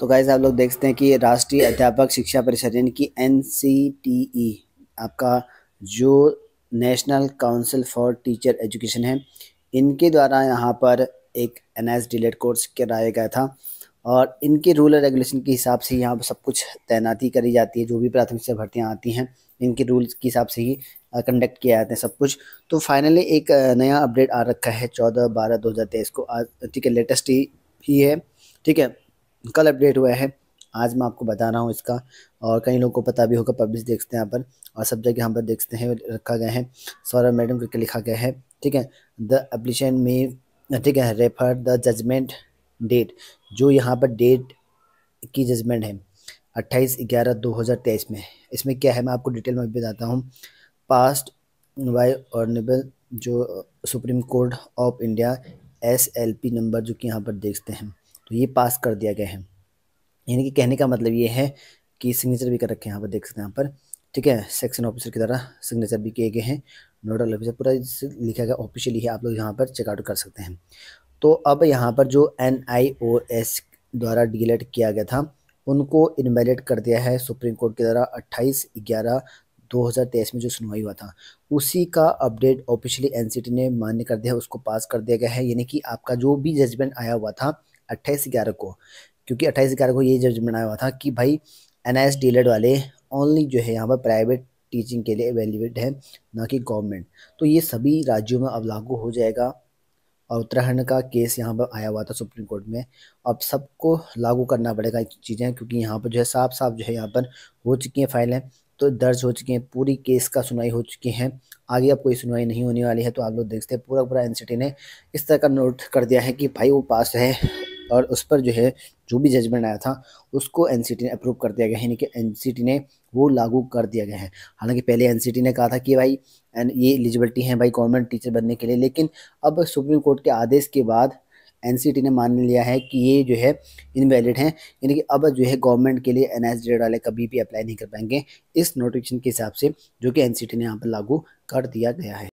तो गाइज आप लोग देखते हैं कि राष्ट्रीय अध्यापक शिक्षा परिषद यानी कि एन e, आपका जो national council for teacher education है इनके द्वारा यहाँ पर एक एन एस डिलेट कोर्स कराया गया था और इनके रूल और रेगुलेशन के हिसाब से यहाँ पर सब कुछ तैनाती करी जाती है जो भी प्राथमिक से भर्तियाँ आती हैं इनके रूल्स के हिसाब से ही कंडक्ट किया जाता है सब कुछ तो फाइनली एक नया अपडेट आ रखा है चौदह बारह दो हज़ार तेईस को आज ठीक है लेटेस्ट ही है ठीक है कल अपडेट हुआ है आज मैं आपको बता रहा हूँ इसका और कई लोगों को पता भी होगा पब्लिश देखते हैं यहाँ पर और सब जगह यहाँ पर देखते हैं रखा गया है सौरभ मैडम करके लिखा गया है ठीक है द अपलिशन में ठीक है रेफर द जजमेंट डेट जो यहाँ पर डेट की जजमेंट है अट्ठाईस ग्यारह दो हज़ार तेईस में इसमें क्या है मैं आपको डिटेल में बताता हूँ पास्ट वाई ऑर्नेबल जो supreme court of India S L P number जो कि यहाँ पर देखते हैं तो ये पास कर दिया गया है यानी कि कहने का मतलब ये है कि सिग्नेचर भी कर रखे हैं यहाँ पर देख सकते हैं यहाँ पर ठीक है सेक्शन ऑफिसर की तरह सिग्नेचर भी किए गए हैं नोडल ऑफिसर पूरा लिखा गया ऑफिशियली है आप लोग यहाँ पर चेकआउट कर सकते हैं तो अब यहाँ पर जो एन आई ओ एस द्वारा डिलेट किया गया था उनको इनवैलिड कर दिया है सुप्रीम कोर्ट के द्वारा अट्ठाईस ग्यारह 2023 में जो सुनवाई हुआ था उसी का अपडेट ऑफिशियली एनसीटी ने मान्य कर दिया उसको पास कर दिया गया है यानी कि आपका जो भी जजमेंट आया हुआ था अट्ठाईस ग्यारह को क्योंकि अट्ठाईस ग्यारह को ये जजमेंट आया हुआ था कि भाई एन आई डीएलएड वाले ओनली जो है यहाँ पर प्राइवेट टीचिंग के लिए अवेलेबल है ना कि गवर्नमेंट तो ये सभी राज्यों में अब लागू हो जाएगा और उत्तराखंड का केस यहाँ पर आया हुआ था सुप्रीम कोर्ट में अब सबको लागू करना पड़ेगा चीज़ें क्योंकि यहाँ पर जो है साफ साफ जो है यहाँ पर हो चुकी हैं फाइलें तो दर्ज हो चुकी हैं पूरी केस का सुनवाई हो चुकी है आगे अब कोई सुनवाई नहीं होने वाली है तो आप लोग देखते हैं पूरा पूरा एन ने इस तरह का नोट कर दिया है कि भाई वो पास है और उस पर जो है जो भी जजमेंट आया था उसको एन ने अप्रूव कर दिया गया है यानी कि एन ने वो लागू कर दिया गया है हालांकि पहले एन ने कहा था कि भाई ये एलिजिबिलिटी है भाई गवर्नमेंट टीचर बनने के लिए लेकिन अब सुप्रीम कोर्ट के आदेश के बाद एन ने मान लिया है कि ये जो है इनवैलिड हैं यानी कि अब जो है गवर्नमेंट के लिए एन एस वाले कभी भी अप्लाई नहीं कर पाएंगे इस नोटिफिकेशन के हिसाब से जो कि एन ने यहाँ पर लागू कर दिया गया है